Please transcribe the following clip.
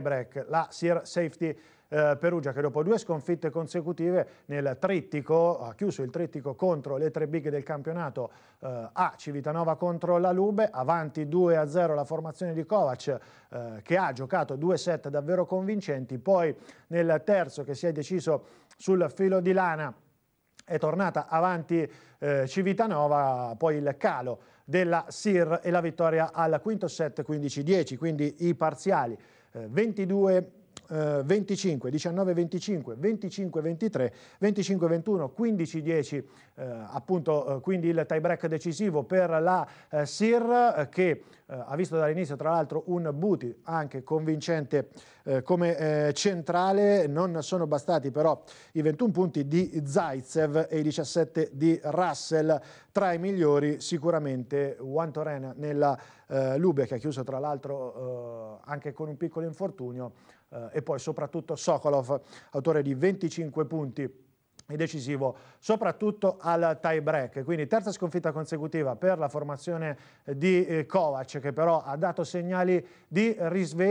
break la Sier Safety eh, Perugia che dopo due sconfitte consecutive nel trittico ha chiuso il trittico contro le tre big del campionato eh, a Civitanova contro la Lube avanti 2 a 0 la formazione di Kovac eh, che ha giocato due set davvero convincenti poi nel terzo che si è deciso sul filo di lana è tornata avanti eh, Civitanova, poi il calo della Sir e la vittoria al quinto set 15-10, quindi i parziali 22 25, 19, 25, 25, 23, 25, 21, 15, 10, uh, appunto uh, quindi il tie break decisivo per la eh, Sir eh, che ha visto dall'inizio tra l'altro un booty anche convincente come centrale, non sono bastati però i 21 punti di Zaitsev e i 17 di Russell, tra i migliori sicuramente Juan Torena nella Lube che ha chiuso tra l'altro anche con un piccolo infortunio, eh, e poi soprattutto Sokolov, autore di 25 punti e decisivo soprattutto al tie break quindi terza sconfitta consecutiva per la formazione di eh, Kovac che però ha dato segnali di risveglio